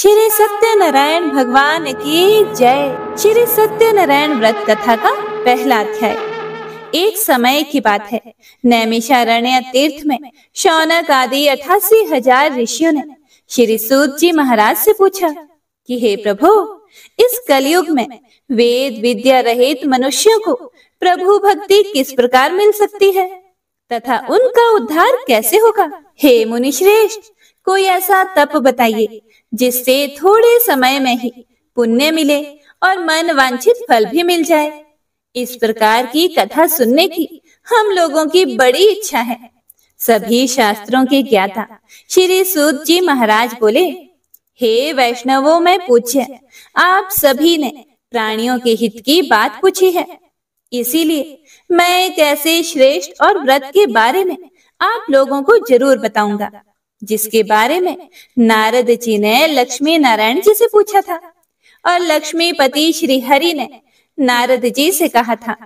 श्री सत्य नारायण भगवान की जय श्री सत्य नारायण व्रत कथा का पहला अध्याय एक समय की बात है नैमिषारण्य तीर्थ में शौनक आदि अठासी हजार ऋषियों ने श्री सूत जी महाराज से पूछा कि हे प्रभु इस कलयुग में वेद विद्या रहित मनुष्यों को प्रभु भक्ति किस प्रकार मिल सकती है तथा उनका उद्धार कैसे होगा हे मुनि श्रेष्ठ कोई ऐसा तप बताइए जिससे थोड़े समय में ही पुण्य मिले और मन वांछित फल भी मिल जाए इस प्रकार की कथा सुनने की हम लोगों की बड़ी इच्छा है सभी शास्त्रों के ज्ञाता श्री सूत जी महाराज बोले हे वैष्णवो मैं पूछ आप सभी ने प्राणियों के हित की बात पूछी है इसीलिए मैं कैसे श्रेष्ठ और व्रत के बारे में आप लोगों को जरूर बताऊंगा जिसके बारे में नारद जी ने लक्ष्मी नारायण जी से पूछा था और लक्ष्मी पति श्री हरि ने नारद जी से कहा था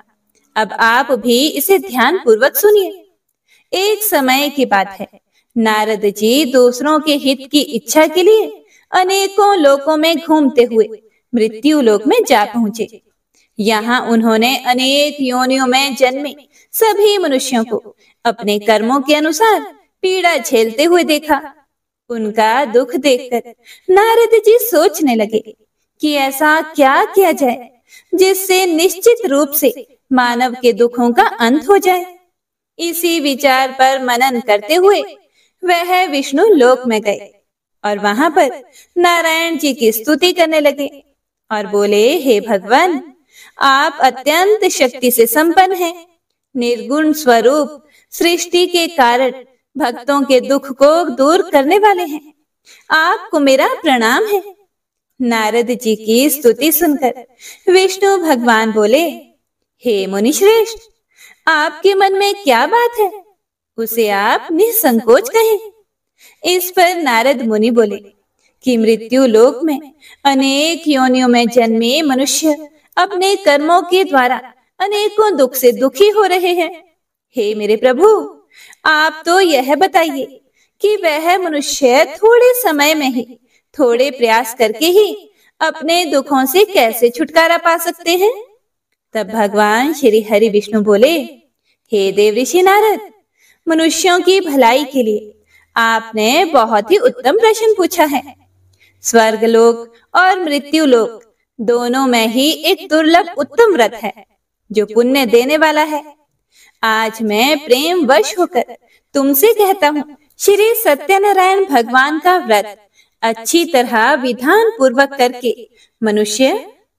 अब आप भी इसे ध्यान पूर्वक सुनिए एक समय की बात है नारद जी दूसरों के हित की इच्छा के लिए अनेकों लोकों में घूमते हुए मृत्यु लोक में जा पहुंचे यहाँ उन्होंने अनेक योनियों में जन्मे सभी मनुष्यों को अपने कर्मों के अनुसार पीड़ा झेलते हुए देखा उनका दुख देखकर नारद जी सोचने लगे कि ऐसा क्या किया जाए जिससे निश्चित रूप से मानव के दुखों का अंत हो जाए इसी विचार पर मनन करते हुए वह विष्णु लोक में गए और वहां पर नारायण जी की स्तुति करने लगे और बोले हे भगवान आप अत्यंत शक्ति से संपन्न हैं निर्गुण स्वरूप सृष्टि के कारण भक्तों के दुख को दूर करने वाले हैं आपको मेरा प्रणाम है नारद जी की स्तुति सुनकर विष्णु भगवान बोले हे मुनि श्रेष्ठ आपके मन में क्या बात है उसे आप निसंकोच कहें इस पर नारद मुनि बोले कि मृत्यु लोक में अनेक योनियों में जन्मे मनुष्य अपने कर्मों के द्वारा अनेकों दुख से दुखी हो रहे हैं हे मेरे प्रभु आप तो यह बताइए कि वह मनुष्य थोड़े समय में ही थोड़े प्रयास करके ही अपने दुखों से कैसे छुटकारा पा सकते हैं तब भगवान श्री हरि विष्णु बोले हे देव ऋषि नारद मनुष्यों की भलाई के लिए आपने बहुत ही उत्तम प्रश्न पूछा है स्वर्ग लोक और मृत्यु लोक दोनों में ही एक दुर्लभ उत्तम व्रत है जो पुण्य देने वाला है आज मैं प्रेम वश होकर तुमसे कहता हूँ श्री सत्यनारायण भगवान का व्रत अच्छी तरह विधान पूर्वक करके मनुष्य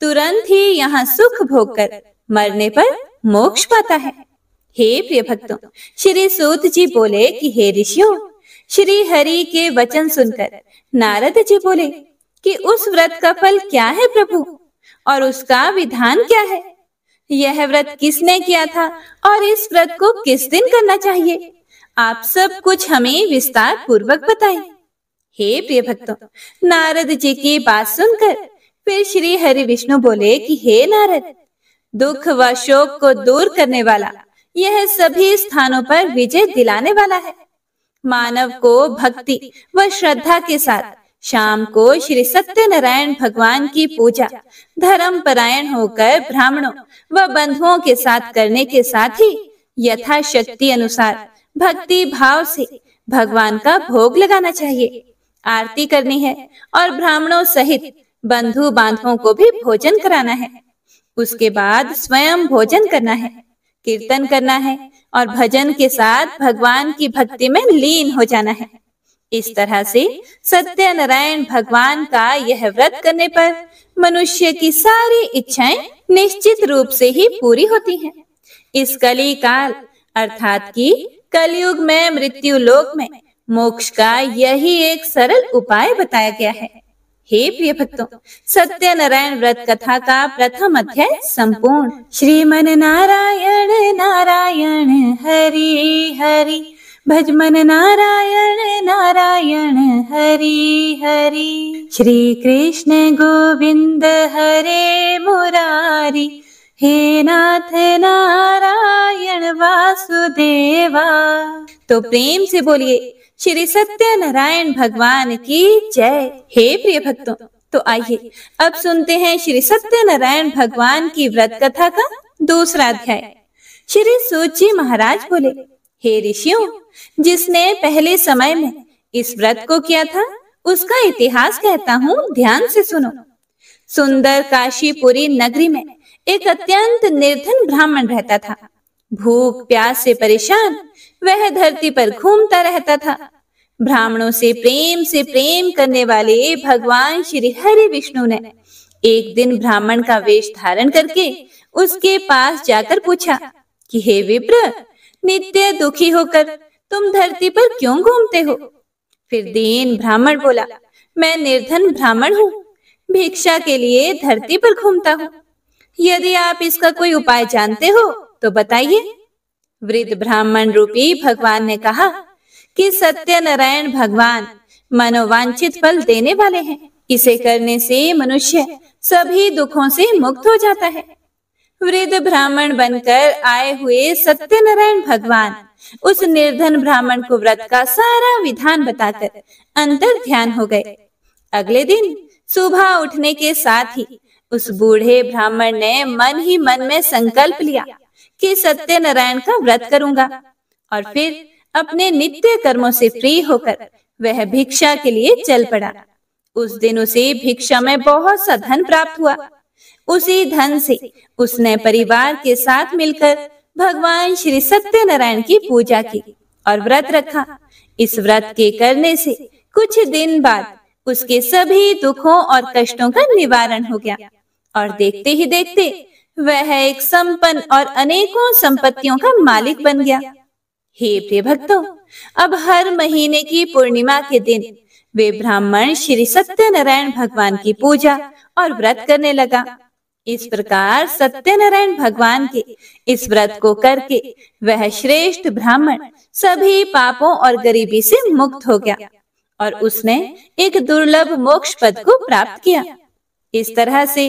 तुरंत ही यहाँ सुख भोग कर मरने पर मोक्ष पाता है हे प्रिय भक्तों श्री सूत जी बोले कि हे ऋषियों श्री हरि के वचन सुनकर नारद जी बोले कि उस व्रत का फल क्या है प्रभु और उसका विधान क्या है यह व्रत किसने किया था और इस व्रत को किस दिन करना चाहिए आप सब कुछ हमें विस्तार पूर्वक बताए हे प्रिय भक्तों नारद जी की बात सुनकर फिर श्री हरि विष्णु बोले कि हे नारद दुख व शोक को दूर करने वाला यह सभी स्थानों पर विजय दिलाने वाला है मानव को भक्ति व श्रद्धा के साथ शाम को श्री सत्यनारायण भगवान की पूजा धर्म परायण होकर ब्राह्मणों व बंधुओं के साथ करने के साथ ही यथाशक्ति अनुसार भक्ति भाव से भगवान का भोग लगाना चाहिए आरती करनी है और ब्राह्मणों सहित बंधु बांधवों को भी भोजन कराना है उसके बाद स्वयं भोजन करना है कीर्तन करना है और भजन के साथ भगवान की भक्ति में लीन हो जाना है इस तरह से सत्यनारायण भगवान का यह व्रत करने पर मनुष्य की सारी इच्छाएं निश्चित रूप से ही पूरी होती हैं। इस कली काल अर्थात की कलयुग में मृत्यु लोक में मोक्ष का यही एक सरल उपाय बताया गया है हे प्रिय भक्तों सत्यनारायण व्रत कथा का प्रथम अध्याय संपूर्ण श्रीमन नारायण नारायण हरि हरि भज मन नारायण नारायण हरि हरि श्री कृष्ण गोविंद हरे मुरारी हे नाथ नारायण वासुदेवा तो प्रेम से बोलिए श्री सत्य नारायण भगवान की जय हे प्रिय भक्तों तो आइए अब सुनते हैं श्री सत्य नारायण भगवान की व्रत कथा का दूसरा अध्याय श्री सूची महाराज बोले हे ऋषियों जिसने पहले समय में इस व्रत को किया था उसका इतिहास कहता हूँ ध्यान से सुनो सुंदर काशीपुरी नगरी में एक अत्यंत निर्धन ब्राह्मण रहता था भूख प्यास से परेशान वह धरती पर घूमता रहता था ब्राह्मणों से प्रेम से प्रेम करने वाले भगवान श्री हरि विष्णु ने एक दिन ब्राह्मण का वेश धारण करके उसके पास जाकर पूछा कि हे विप्र नित्य दुखी होकर तुम धरती पर क्यों घूमते हो फिर दीन ब्राह्मण बोला मैं निर्धन ब्राह्मण हूँ भिक्षा के लिए धरती पर घूमता हूँ यदि आप इसका कोई उपाय जानते हो तो बताइए वृद्ध ब्राह्मण रूपी भगवान ने कहा कि नारायण भगवान मनोवांछित फल देने वाले हैं इसे करने से मनुष्य सभी दुखों से मुक्त हो जाता है वृद्ध ब्राह्मण बनकर आए हुए सत्यनारायण भगवान उस निर्धन ब्राह्मण को व्रत का सारा विधान बताकर अंतर ध्यान हो गए अगले दिन सुबह उठने के साथ ही उस बूढ़े ब्राह्मण ने मन ही मन में संकल्प लिया कि सत्यनारायण का व्रत करूंगा और फिर अपने नित्य कर्मों से फ्री होकर वह भिक्षा के लिए चल पड़ा उस दिन उसे भिक्षा में बहुत सा धन प्राप्त हुआ उसी धन से उसने परिवार के साथ मिलकर भगवान श्री सत्यनारायण की पूजा की और व्रत रखा इस व्रत के करने से कुछ दिन बाद उसके सभी दुखों और कष्टों का निवारण हो गया और देखते ही देखते वह एक संपन्न और अनेकों संपत्तियों का मालिक बन गया हे प्रिय भक्तों अब हर महीने की पूर्णिमा के दिन वे ब्राह्मण श्री सत्यनारायण भगवान की पूजा और व्रत करने लगा इस प्रकार सत्यनारायण भगवान के इस व्रत को करके वह श्रेष्ठ ब्राह्मण सभी पापों और गरीबी से मुक्त हो गया और उसने एक दुर्लभ मोक्ष पद को प्राप्त किया इस तरह से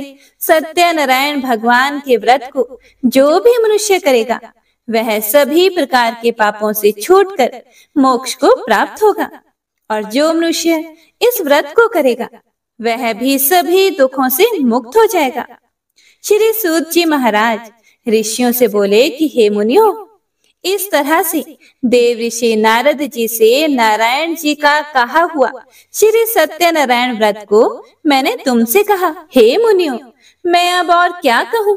सत्यनारायण भगवान के व्रत को जो भी मनुष्य करेगा वह सभी प्रकार के पापों से छूटकर मोक्ष को प्राप्त होगा और जो मनुष्य इस व्रत को करेगा वह भी सभी दुखों से मुक्त हो जाएगा श्री सूत जी महाराज ऋषियों से बोले कि हे मुनियो इस तरह से देव ऋषि नारद जी से नारायण जी का कहा हुआ श्री सत्य नारायण व्रत को मैंने तुमसे कहा हे मुनियो मैं अब और क्या कहूँ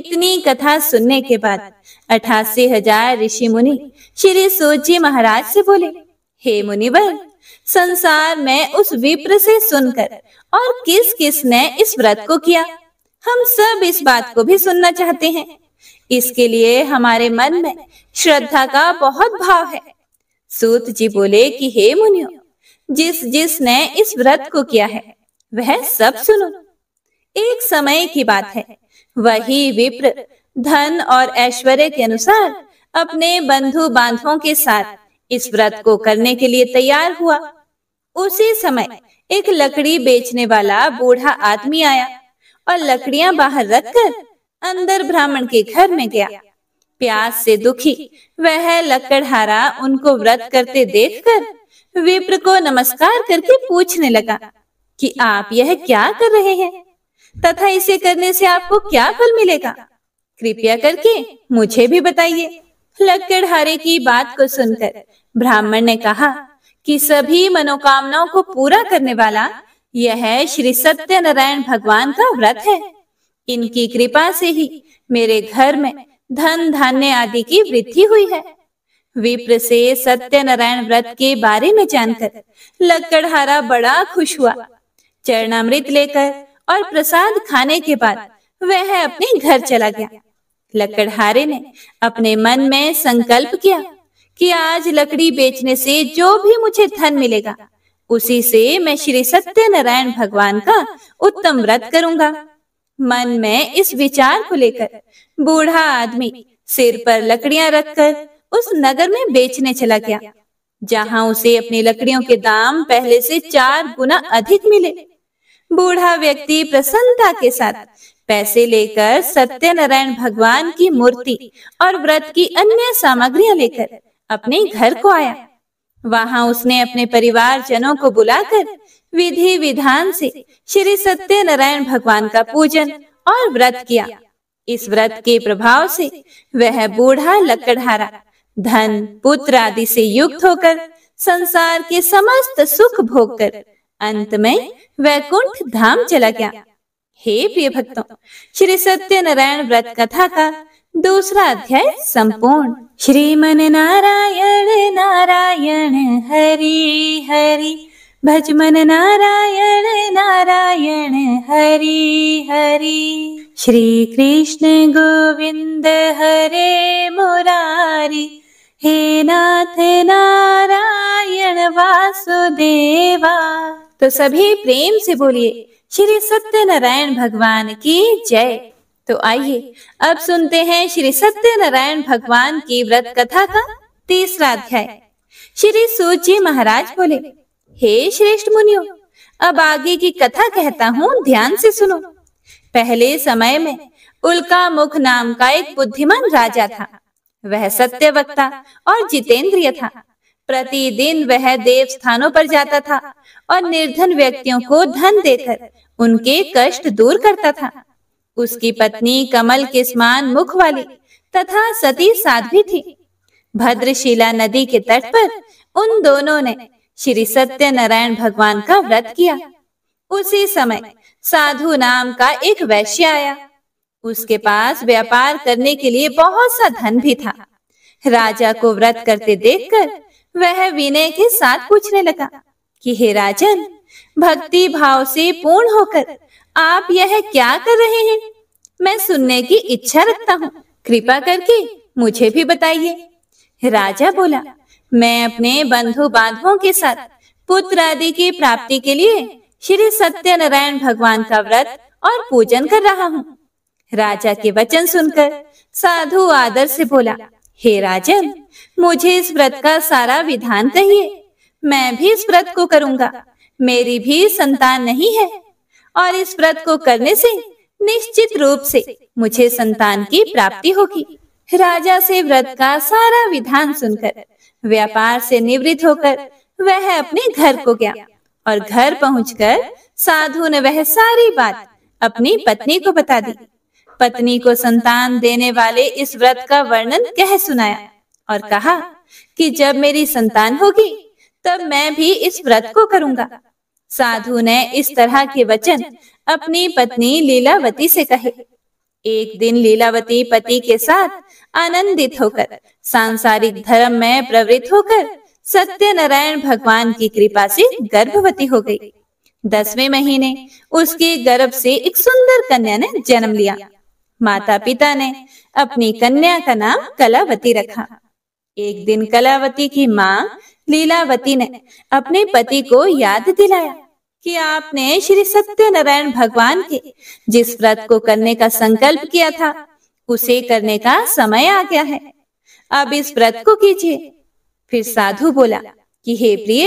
इतनी कथा सुनने के बाद अठासी हजार ऋषि मुनि श्री जी महाराज से बोले हे मुनिवर संसार में उस विप्र से सुनकर और किस किस ने इस व्रत को किया हम सब इस बात को भी सुनना चाहते हैं इसके लिए हमारे मन में श्रद्धा का बहुत भाव है सूत जी बोले कि हे मुनियो जिस जिसने इस व्रत को किया है वह सब सुनो एक समय की बात है वही विप्र धन और ऐश्वर्य के अनुसार अपने बंधु बांधवों के साथ इस व्रत को करने के लिए तैयार हुआ उसी समय एक लकड़ी बेचने वाला बूढ़ा आदमी आया और लकड़ियां बाहर रखकर अंदर ब्राह्मण के घर में गया प्यास से दुखी वह लकड़हारा उनको व्रत करते देखकर विप्र को नमस्कार करके पूछने लगा कि आप यह क्या कर रहे हैं तथा इसे करने से आपको क्या फल मिलेगा कृपया करके मुझे भी बताइए लकड़हारे की बात को सुनकर ब्राह्मण ने कहा कि सभी मनोकामनाओं को पूरा करने वाला यह श्री सत्यनारायण भगवान का व्रत है इनकी कृपा से ही मेरे घर में धन धान्य आदि की वृद्धि हुई है विप्र से सत्यनारायण व्रत के बारे में जानकर लकड़हारा बड़ा खुश हुआ चरणामृत लेकर और प्रसाद खाने के बाद वह अपने घर चला गया लकड़हारे ने अपने मन में संकल्प किया कि आज लकड़ी बेचने से जो भी मुझे धन मिलेगा उसी से मैं श्री सत्यनारायण भगवान का उत्तम व्रत करूंगा मन में इस विचार को लेकर बूढ़ा आदमी सिर पर लकड़ियां रखकर उस नगर में बेचने चला गया जहां उसे अपनी लकड़ियों के दाम पहले से चार गुना अधिक मिले बूढ़ा व्यक्ति प्रसन्नता के साथ पैसे लेकर सत्यनारायण भगवान की मूर्ति और व्रत की अन्य सामग्रियां लेकर अपने घर को आया वहां उसने अपने परिवार जनों को बुलाकर विधि विधान से श्री सत्य नारायण भगवान का पूजन और व्रत किया इस व्रत के प्रभाव से वह बूढ़ा लकड़हारा धन पुत्र आदि से युक्त होकर संसार के समस्त सुख भोगकर अंत में वैकुंठ धाम चला गया हे प्रिय भक्तों श्री सत्यनारायण व्रत कथा का दूसरा अध्याय संपूर्ण श्रीमन नारायण नारायण हरि हरि भजमन नारायण नारायण हरि हरि श्री कृष्ण गोविंद हरे मुरारी हे नाथ नारायण वासुदेवा तो सभी प्रेम से बोलिए श्री सत्यनारायण भगवान की जय तो आइए अब सुनते हैं श्री सत्यनारायण भगवान की व्रत कथा का तीसरा अध्याय श्री सूत महाराज बोले हे श्रेष्ठ मुनियो अब आगे की कथा कहता हूँ ध्यान से सुनो पहले समय में उल्का मुख नाम का एक बुद्धिमान राजा था वह सत्य वक्ता और जितेंद्रिय था प्रतिदिन वह देव स्थानों पर जाता था और निर्धन व्यक्तियों को धन देकर उनके कष्ट दूर करता था उसकी पत्नी कमल किस्मान मुख वाली तथा सती साध्वी थी भद्रशिला नदी के तट पर उन दोनों ने श्री सत्यनारायण भगवान का व्रत किया उसी समय साधु नाम का एक वैश्य आया उसके पास व्यापार करने के लिए बहुत सा धन भी था राजा को व्रत करते देखकर वह विनय के साथ पूछने लगा कि हे राजन भक्ति भाव से पूर्ण होकर आप यह क्या कर रहे हैं मैं सुनने की इच्छा रखता हूँ कृपा करके मुझे भी बताइए राजा बोला मैं अपने बंधु बांधवों के साथ पुत्र आदि की प्राप्ति के लिए श्री सत्यनारायण भगवान का व्रत और पूजन कर रहा हूँ राजा के वचन सुनकर साधु आदर से बोला हे राजन मुझे इस व्रत का सारा विधान कहिए मैं भी इस व्रत को करूंगा मेरी भी संतान नहीं है और इस व्रत को करने से निश्चित रूप से मुझे संतान की प्राप्ति होगी राजा से व्रत का सारा विधान सुनकर व्यापार से निवृत्त होकर वह अपने घर को गया और घर पहुंचकर साधु ने वह सारी बात अपनी पत्नी को बता दी पत्नी को संतान देने वाले इस व्रत का वर्णन कह सुनाया और कहा कि जब मेरी संतान होगी तब मैं भी इस व्रत को करूंगा साधु ने इस तरह के वचन अपनी पत्नी लीलावती से कहे एक दिन लीलावती पति के साथ आनंदित होकर सांसारिक धर्म में प्रवृत्त होकर सत्यनारायण भगवान की कृपा से गर्भवती हो गई दसवें महीने उसके गर्भ से एक सुंदर कन्या ने जन्म लिया माता पिता ने अपनी कन्या का नाम कलावती रखा एक दिन कलावती की माँ लीलावती ने अपने पति को याद दिलाया कि आपने श्री सत्यनारायण भगवान के जिस व्रत को करने का संकल्प किया था उसे करने का समय आ गया है अब इस व्रत को कीजिए फिर साधु बोला कि हे प्रिय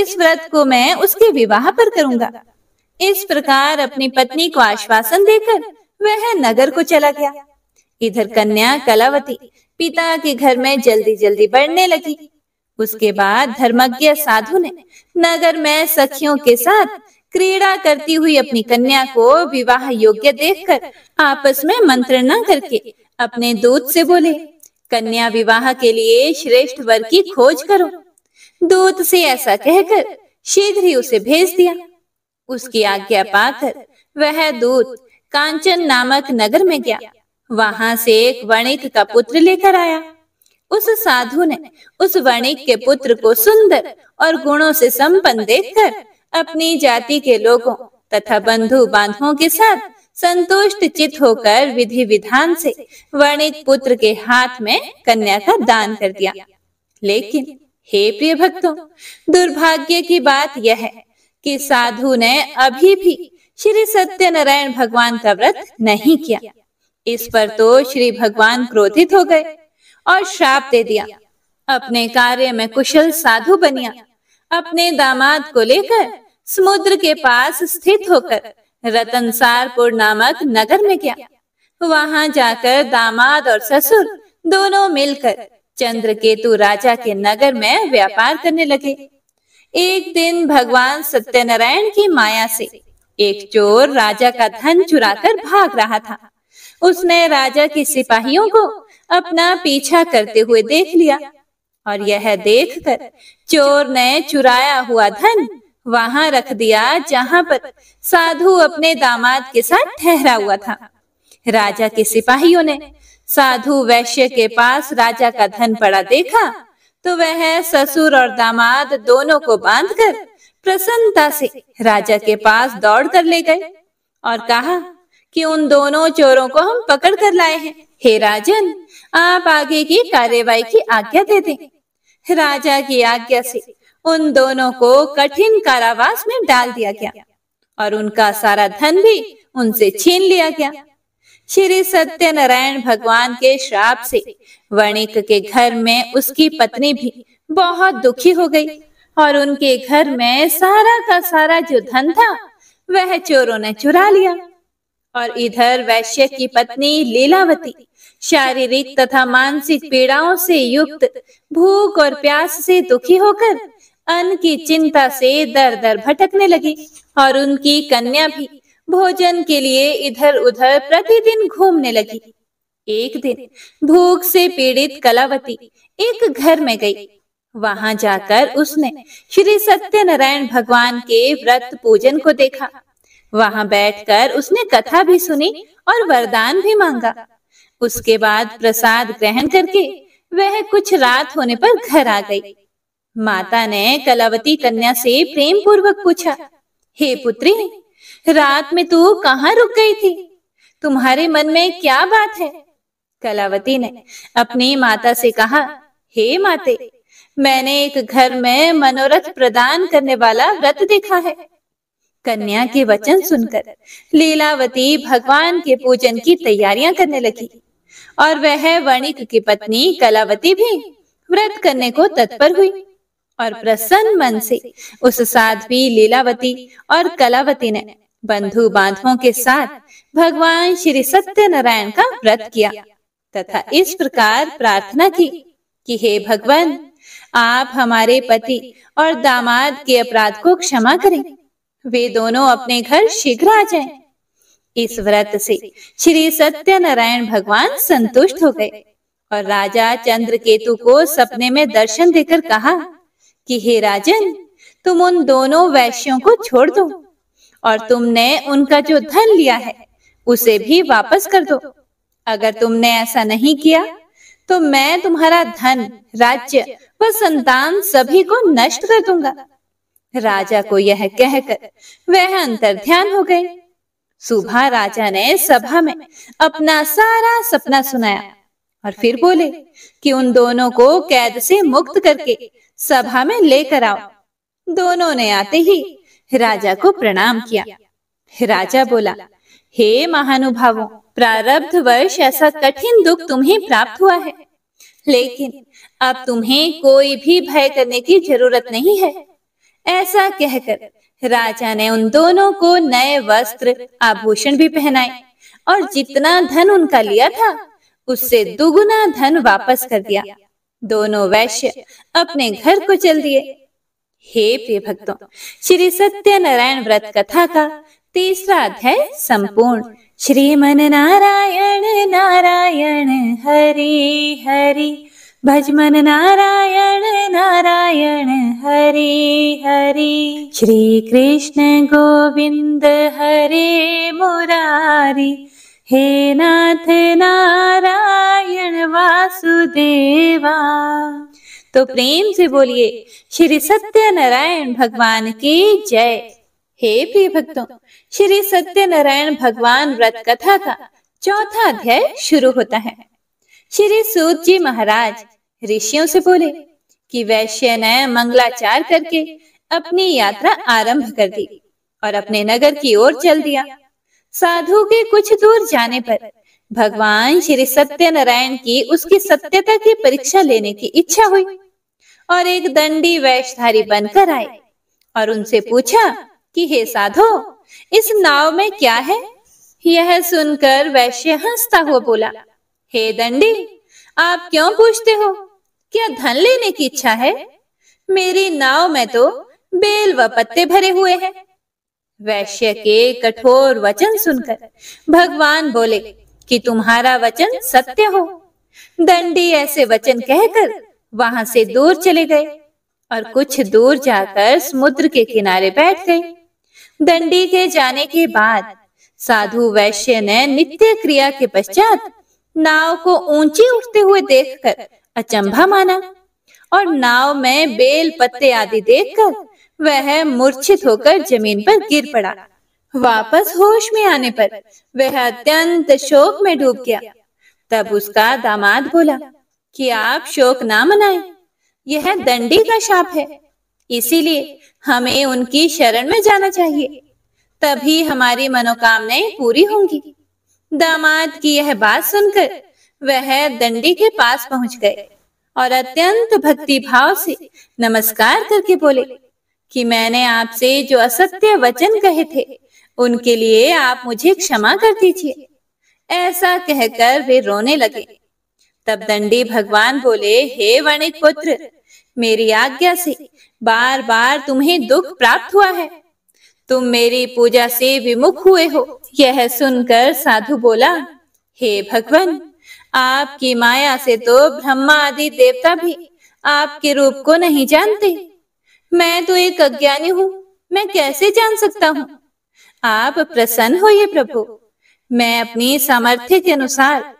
इस व्रत को मैं उसके विवाह पर करूंगा इस प्रकार अपनी पत्नी को आश्वासन देकर वह नगर को चला गया इधर कन्या कलावती पिता के घर में जल्दी जल्दी बढ़ने लगी उसके बाद धर्मज्ञ साधु ने नगर में सखियों के साथ क्रीड़ा करती हुई अपनी कन्या को विवाह योग्य देखकर आपस में मंत्रणा करके अपने दूत से बोले कन्या विवाह के लिए श्रेष्ठ वर की खोज करो दूत से ऐसा कहकर शीघ्र ही उसे भेज दिया उसकी आज्ञा पाकर वह दूत कांचन नामक नगर में गया वहां से एक वणिक का पुत्र लेकर आया उस साधु ने उस वणिक के पुत्र को सुंदर और गुणों से संपन्न देखकर अपनी जाति के लोगों तथा बंधु बांधवों के साथ संतुष्ट चित होकर विधि विधान से वणिक पुत्र के हाथ में कन्या का दान कर दिया लेकिन हे प्रिय भक्तों दुर्भाग्य की बात यह है कि साधु ने अभी भी श्री सत्यनारायण भगवान का व्रत नहीं किया इस पर तो श्री भगवान क्रोधित हो गए और श्राप दे दिया अपने कार्य में कुशल साधु बनिया अपने दामाद को लेकर समुद्र के पास स्थित होकर रतनसारपुर नामक नगर में गया वहां जाकर दामाद और ससुर दोनों मिलकर चंद्रकेतु राजा के नगर में व्यापार करने लगे एक दिन भगवान सत्यनारायण की माया से एक चोर राजा का धन चुराकर भाग रहा था उसने राजा के सिपाहियों को अपना पीछा करते हुए देख लिया और यह देखकर चोर ने चुराया हुआ धन वहां रख दिया जहां पर साधु अपने दामाद के साथ ठहरा हुआ था राजा के सिपाहियों ने साधु वैश्य के पास राजा का धन पड़ा देखा तो वह ससुर और दामाद दोनों को बांधकर प्रसन्नता से राजा के पास दौड़ कर ले गए और कहा कि उन दोनों चोरों को हम पकड़ कर लाए हैं हे राजन आप आगे की कार्यवाही की आज्ञा दे दें राजा की आज्ञा से उन दोनों को कठिन कारावास में डाल दिया गया और उनका सारा धन भी उनसे छीन लिया गया श्री सत्यनारायण भगवान के श्राप से वणिक के घर में उसकी पत्नी भी बहुत दुखी हो गई और उनके घर में सारा का सारा जो धन था वह चोरों ने चुरा लिया और इधर वैश्य की पत्नी लीलावती शारीरिक तथा मानसिक पीड़ाओं से युक्त भूख और प्यास से दुखी होकर अन्न की चिंता से दर दर भटकने लगी और उनकी कन्या भी भोजन के लिए इधर उधर प्रतिदिन घूमने लगी एक दिन भूख से पीड़ित कलावती एक घर में गई वहां जाकर उसने श्री सत्यनारायण भगवान के व्रत पूजन को देखा वहां बैठकर उसने कथा भी सुनी और वरदान भी मांगा उसके बाद प्रसाद ग्रहण करके वह कुछ रात होने पर घर आ गई माता ने कलावती कन्या से प्रेम पूर्वक पूछा हे पुत्री रात में तू कहा रुक गई थी तुम्हारे मन में क्या बात है कलावती ने अपनी माता से कहा हे माते मैंने एक घर में मनोरथ प्रदान करने वाला व्रत देखा है कन्या के वचन सुनकर लीलावती भगवान के पूजन की तैयारियां करने लगी और वह वणिक की पत्नी कलावती भी व्रत करने को तत्पर हुई और प्रसन्न मन से उस साध्वी लीलावती और कलावती ने बंधु बांधवों के साथ भगवान श्री नारायण का व्रत किया तथा इस प्रकार प्रार्थना की कि हे भगवान आप हमारे पति और दामाद के अपराध को क्षमा करें वे दोनों अपने घर शीघ्र आ जाएं। इस व्रत से श्री सत्यनारायण भगवान संतुष्ट हो गए और राजा चंद्र केतु को सपने में दर्शन देकर कहा कि हे राजन तुम उन दोनों वैश्यों को छोड़ दो और तुमने उनका जो धन लिया है उसे भी वापस कर दो अगर तुमने ऐसा नहीं किया तो मैं तुम्हारा धन राज्य व संतान सभी को नष्ट कर दूंगा राजा को यह कहकर वह अंतर ध्यान हो गए सुबह राजा ने सभा में अपना सारा सपना सुनाया और फिर बोले कि उन दोनों को कैद से मुक्त करके सभा में लेकर आओ दोनों ने आते ही राजा को प्रणाम किया राजा बोला हे महानुभाव प्रारब्ध वर्ष ऐसा कठिन दुख तुम्हें प्राप्त हुआ है लेकिन अब तुम्हें कोई भी भय करने की जरूरत नहीं है ऐसा कहकर राजा ने उन दोनों को नए वस्त्र आभूषण भी पहनाए और जितना धन उनका लिया था उससे दुगुना धन वापस कर दिया दोनों वैश्य अपने घर को चल दिए हे प्रिय भक्तों श्री सत्यनारायण व्रत कथा का तीसरा अध्याय संपूर्ण श्रीमन नारायण नारायण हरि हरि भजमन नारायण नारायण हरे हरे श्री कृष्ण गोविंद हरे मुरारी हे नाथ नारायण वासुदेवा तो प्रेम से बोलिए श्री सत्य नारायण भगवान की जय हे प्रिय भक्तों श्री सत्य नारायण भगवान व्रत कथा का चौथा अध्याय शुरू होता है श्री सूत जी महाराज ऋषियों से बोले कि वैश्य ने मंगलाचार करके अपनी यात्रा आरंभ कर दी और अपने नगर की ओर चल दिया साधु के कुछ दूर जाने पर भगवान श्री सत्य नारायण की उसकी सत्यता की परीक्षा लेने की इच्छा हुई और एक दंडी वैशधारी बनकर आए और उनसे पूछा कि हे साधो इस नाव में क्या है यह सुनकर वैश्य हंसता हुआ बोला हे दंडी आप क्यों पूछते हो क्या धन लेने की इच्छा है मेरी नाव में तो बेल व पत्ते भरे हुए हैं वैश्य के कठोर वचन सुनकर भगवान बोले कि तुम्हारा वचन सत्य हो दंडी ऐसे वचन कहकर वहां से दूर चले गए और कुछ दूर जाकर समुद्र के किनारे बैठ गए दंडी के जाने के बाद साधु वैश्य ने नित्य क्रिया के पश्चात नाव को ऊंची उठते हुए देखकर अचंभा माना और नाव में बेल पत्ते आदि देखकर वह मूर्छित होकर जमीन पर गिर पड़ा वापस होश में आने पर वह अत्यंत शोक में डूब गया तब उसका दामाद बोला कि आप शोक ना मनाएं यह दंडी का शाप है इसीलिए हमें उनकी शरण में जाना चाहिए तभी हमारी मनोकामनाएं पूरी होंगी दामाद की यह बात सुनकर वह दंडी के पास पहुंच गए और अत्यंत भक्ति भाव से नमस्कार करके बोले कि मैंने आपसे जो असत्य वचन कहे थे उनके लिए आप मुझे क्षमा कर दीजिए ऐसा कहकर वे रोने लगे तब दंडी भगवान बोले हे वणिक पुत्र मेरी आज्ञा से बार बार तुम्हें दुख प्राप्त हुआ है तुम मेरी पूजा से विमुख हुए हो यह सुनकर साधु बोला हे भगवान आपकी माया से तो ब्रह्मा आदि देवता भी आपके रूप को नहीं जानते मैं तो एक अज्ञानी हूँ मैं कैसे जान सकता हूँ आप प्रसन्न होइए प्रभु मैं अपनी सामर्थ्य के अनुसार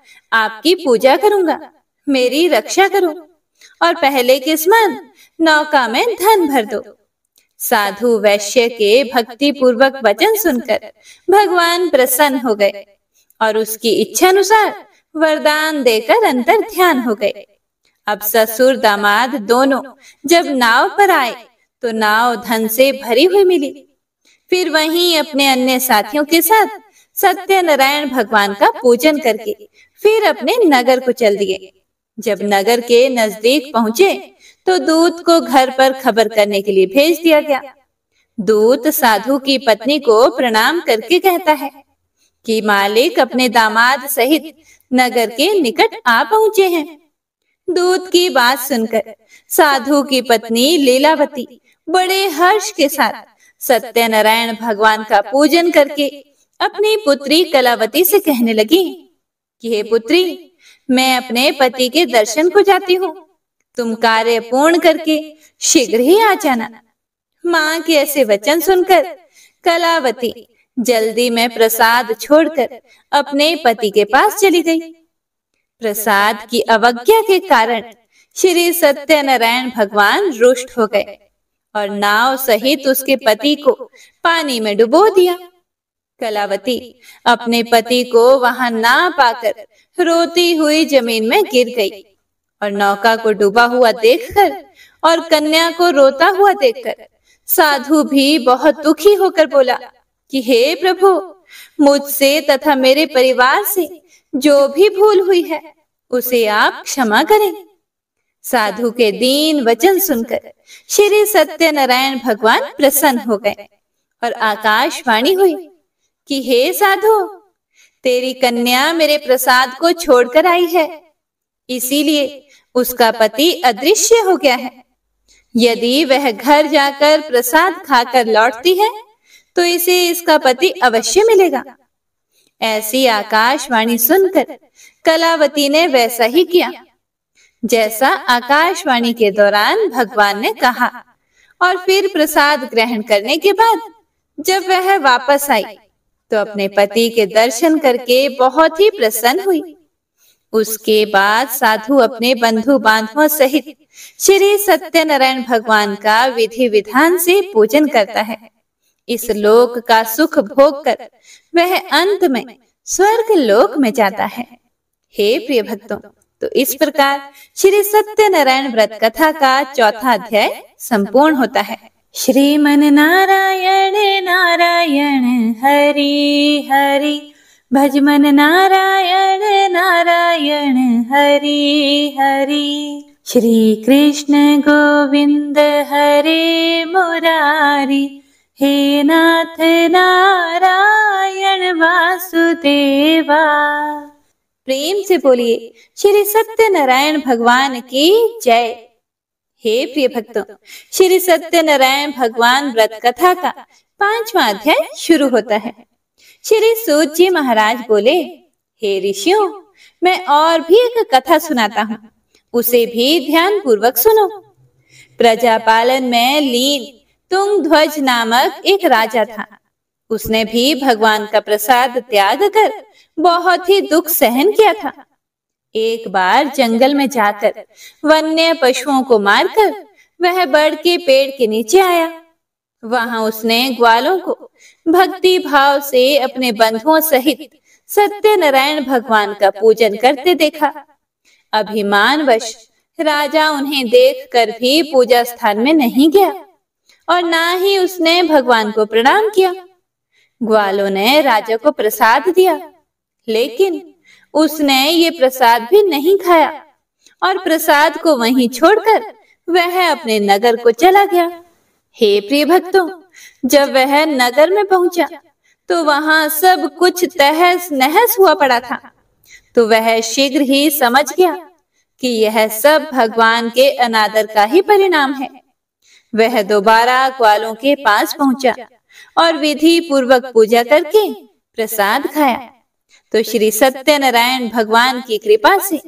आपकी पूजा करूंगा मेरी रक्षा करो और पहले किस्मत नौका में धन भर दो साधु वैश्य के भक्ति पूर्वक वचन सुनकर भगवान प्रसन्न हो गए और उसकी इच्छा अनुसार वरदान देकर अंतर ध्यान हो गए अब ससुर दामाद दोनों जब नाव पर आए तो नाव धन से भरी हुई मिली फिर वहीं अपने अन्य साथियों के साथ सत्यनारायण भगवान का पूजन करके फिर अपने नगर को चल दिए जब नगर के नजदीक पहुंचे तो दूत को घर पर खबर करने के लिए भेज दिया गया दूत साधु की पत्नी को प्रणाम करके कहता है कि मालिक अपने दामाद सहित नगर के निकट आ पहुंचे हैं दूत की बात सुनकर साधु की पत्नी लीलावती बड़े हर्ष के साथ सत्यनारायण भगवान का पूजन करके अपनी पुत्री कलावती से कहने लगी कि हे पुत्री मैं अपने पति के दर्शन को जाती हूँ तुम कार्य पूर्ण करके शीघ्र ही आ जाना माँ के ऐसे वचन सुनकर कलावती जल्दी में प्रसाद छोड़कर अपने पति के पास चली गई प्रसाद की अवज्ञा के कारण श्री सत्यनारायण भगवान रुष्ट हो गए और नाव सहित उसके पति को पानी में डुबो दिया कलावती अपने पति को वहां ना पाकर रोती हुई जमीन में गिर गई और नौका को डूबा हुआ देखकर और कन्या को रोता हुआ देखकर साधु भी बहुत दुखी होकर बोला कि हे प्रभु मुझसे तथा मेरे परिवार से जो भी भूल हुई है उसे आप क्षमा करें साधु के दीन वचन सुनकर श्री सत्यनारायण भगवान प्रसन्न हो गए और आकाशवाणी हुई कि हे साधु तेरी कन्या मेरे प्रसाद को छोड़कर आई है इसीलिए उसका पति अदृश्य हो गया है यदि वह घर जाकर प्रसाद खाकर लौटती है तो इसे इसका पति अवश्य मिलेगा ऐसी आकाशवाणी सुनकर कलावती ने वैसा ही किया जैसा आकाशवाणी के दौरान भगवान ने कहा और फिर प्रसाद ग्रहण करने के बाद जब वह वापस आई तो अपने पति के दर्शन करके बहुत ही प्रसन्न हुई उसके बाद साधु अपने बंधु बांधवों सहित श्री सत्यनारायण भगवान का विधि विधान से पूजन करता है इस लोक का सुख भोग कर वह अंत में स्वर्ग लोक में जाता है हे प्रिय भक्तों तो इस प्रकार श्री सत्यनारायण व्रत कथा का चौथा अध्याय संपूर्ण होता है श्रीमन नारायण नारायण हरि हरि भज मन नारायण नारायण हरि हरि श्री कृष्ण गोविंद हरे मुरारी हे नाथ नारायण वासुदेवा प्रेम से बोलिए श्री सत्य नारायण भगवान की जय हे प्रिय भक्तों श्री सत्यनारायण भगवान व्रत कथा का पांचवा अध्याय शुरू होता है श्री सूत जी महाराज बोले हे ऋषियों मैं और भी एक कथा सुनाता हूँ उसे भी ध्यान पूर्वक सुनो प्रजापालन में लीन तुंग ध्वज नामक एक राजा था उसने भी भगवान का प्रसाद त्याग कर बहुत ही दुख सहन किया था एक बार जंगल में जाकर वन्य पशुओं को मारकर वह बड़ के पेड़ के नीचे आया वहां उसने ग्वालों को भक्ति भाव से अपने बंधुओं सहित सत्य नारायण भगवान का पूजन करते देखा वश राजा उन्हें देखकर भी पूजा स्थान में नहीं गया और ना ही उसने भगवान को प्रणाम किया ग्वालों ने राजा को प्रसाद दिया लेकिन उसने ये प्रसाद भी नहीं खाया और प्रसाद को वहीं छोड़कर वह अपने नगर को चला गया हे प्रिय भक्तों जब वह नगर में पहुंचा तो वहां सब कुछ तहस नहस हुआ पड़ा था तो वह शीघ्र ही समझ गया कि यह सब भगवान के अनादर का ही परिणाम है वह दोबारा ग्वालों के पास पहुंचा और विधि पूर्वक पूजा करके प्रसाद खाया तो श्री सत्यनारायण भगवान की कृपा से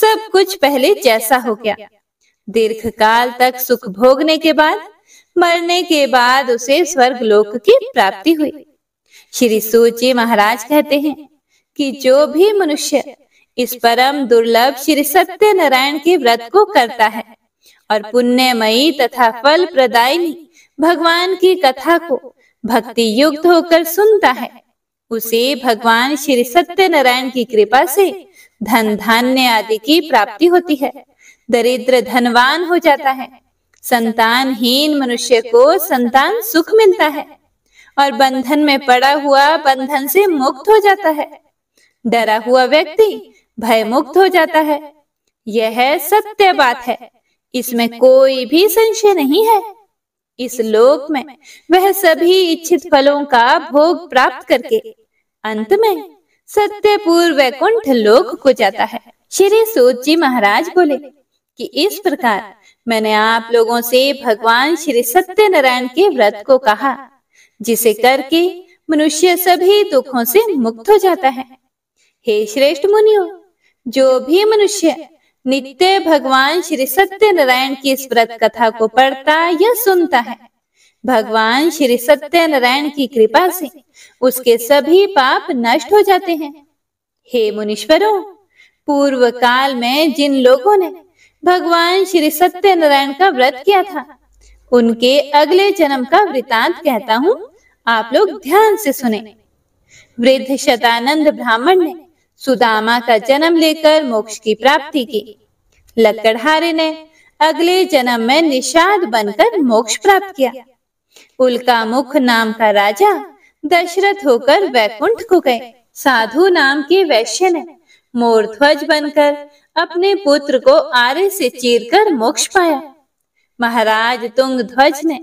सब कुछ पहले जैसा हो गया दीर्घ काल तक सुख भोगने के बाद मरने के बाद उसे स्वर्ग लोक की प्राप्ति हुई श्री सूची महाराज कहते हैं कि जो भी मनुष्य इस परम दुर्लभ श्री सत्य नारायण के व्रत को करता है और पुण्यमयी तथा फल प्रदायिनी भगवान की कथा को भक्ति युक्त होकर सुनता है उसे भगवान श्री सत्यनारायण की कृपा से धन धान्य आदि की प्राप्ति होती है दरिद्र धनवान हो जाता है संतानहीन मनुष्य को संतान सुख मिलता है और बंधन में पड़ा हुआ बंधन से मुक्त हो जाता है डरा हुआ व्यक्ति भय मुक्त हो जाता है यह सत्य बात है इसमें कोई भी संशय नहीं है इस लोक में वह सभी इच्छित फलों का भोग प्राप्त करके अंत में सत्य पूर्व वैकुंठ लोक को जाता है श्री सूत जी महाराज बोले कि इस प्रकार मैंने आप लोगों से भगवान श्री सत्यनारायण के व्रत को कहा जिसे करके मनुष्य सभी दुखों से मुक्त हो जाता है हे श्रेष्ठ मुनियो जो भी मनुष्य नित्य भगवान श्री सत्यनारायण की इस व्रत कथा को पढ़ता या सुनता है भगवान श्री सत्यनारायण की कृपा से उसके सभी पाप नष्ट हो जाते हैं हे मुनीश्वरों पूर्व काल में जिन लोगों ने भगवान श्री सत्यनारायण का व्रत किया था उनके अगले जन्म का वृतांत कहता हूँ आप लोग ध्यान से सुने वृद्ध शतानंद ब्राह्मण ने सुदामा का जन्म लेकर मोक्ष की प्राप्ति की लकड़हारे ने अगले जन्म में निषाद बनकर मोक्ष प्राप्त किया उल्का मुख नाम का राजा दशरथ होकर वैकुंठ को गए साधु नाम के वैश्य ने मोर ध्वज बनकर अपने पुत्र को आरे से चीरकर मोक्ष पाया महाराज तुंग ध्वज ने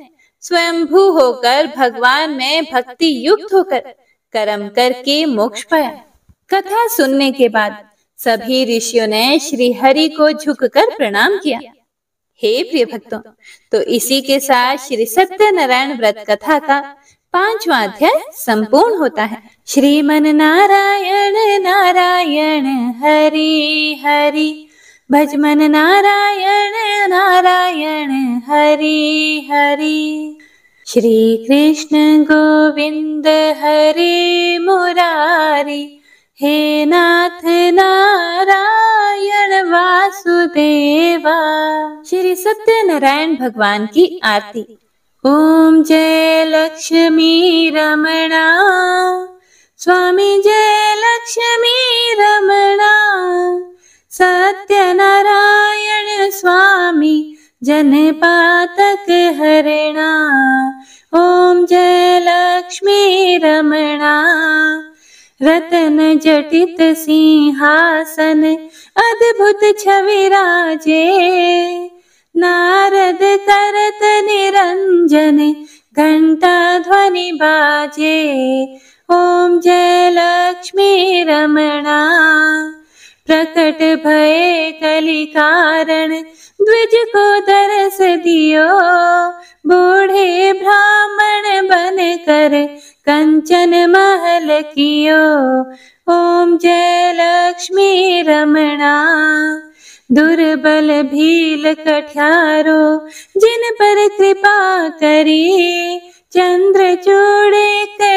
स्वयंभू होकर भगवान में भक्ति युक्त होकर कर्म करके मोक्ष पाया कथा सुनने के बाद सभी ऋषियों ने श्री हरि को झुककर प्रणाम किया हे प्रिय भक्तों तो इसी के साथ श्री सत्यनारायण व्रत कथा का पांचवा अध्याय संपूर्ण होता है श्रीमन नारायण नारायण हरि हरि भजमन नारायण नारायण हरि हरि श्री कृष्ण गोविंद हरि मुरारी हे नाथ नारायण वासुदेवा श्री सत्यनारायण भगवान की आरती ॐ लक्ष्मी रमणा स्वामी जय लक्ष्मी रमणा सत्यनारायण स्वामी जनपातक हरणा ॐ जय लक्ष्मी रमणा रतन जटित सिंहासन अद्भुत छवि राजे नारद करत निरंजने घंटा ध्वनि बाजे ओम जय लक्ष्मी रमणा प्रकट भय कलि कारण द्विज को दरस दियो बूढ़े ब्राह्मण बन कर कंचन महल कियो ओम जय लक्ष्मी रमणा दुर्बल भील कठियारो जिन पर कृपा करी चंद्र चंद्रचूड़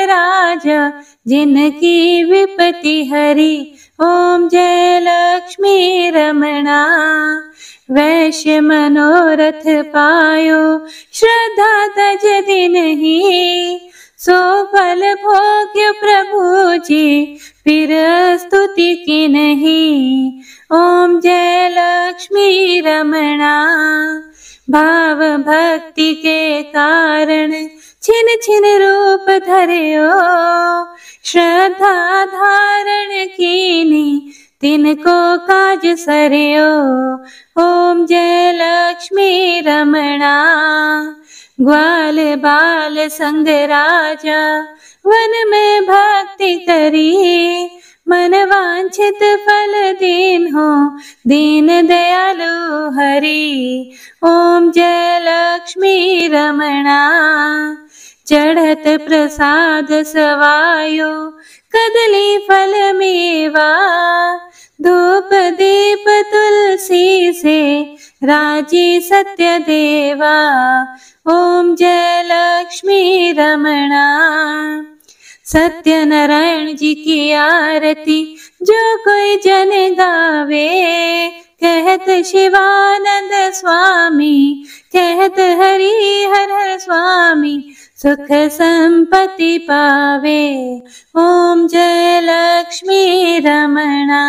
राजा जिनकी विपति हरी ओम जय लक्ष्मी रमणा वैश्य मनोरथ पायो श्रद्धा तज दिन ही सो फल भोग्य प्रभु जी फिर स्तुति की नहीं ओम जय लक्ष्मी रमणा भाव भक्ति के कारण छिन छिन रूप धरे ओ श्रद्धा धारण कीनी को काज ओ, ओम जय लक्ष्मी रमणा ग्वाल बाल संग राजा वन में भक्ति करी मन वांछित फल दीन हो दीन दयालु हरि ओम जय लक्ष्मी रमणा चढ़त प्रसाद सवायो कदली फल मेवा धूप दीप तुलसी से राजी सत्य देवा ओम जय लक्ष्मी रमणा सत्य नारायण जी की आरती जो कोई जन गावे कहत शिवानंद स्वामी कहत हरि हर हर स्वामी सुख संपत्ति पावे ओम जय लक्ष्मी रमणा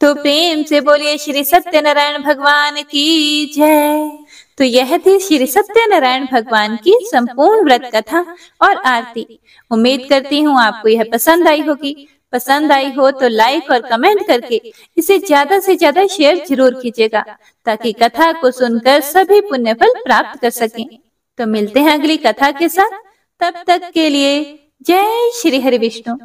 तो प्रेम से बोलिए श्री सत्यनारायण भगवान की जय तो यह थी श्री सत्यनारायण भगवान की संपूर्ण व्रत कथा और आरती उम्मीद करती हूँ आपको यह पसंद आई होगी पसंद आई हो तो लाइक और कमेंट करके इसे ज्यादा से ज्यादा शेयर जरूर कीजिएगा ताकि कथा को सुनकर सभी पुण्य फल प्राप्त कर सकें तो मिलते हैं अगली कथा के साथ तब तक के लिए जय श्री हरि विष्णु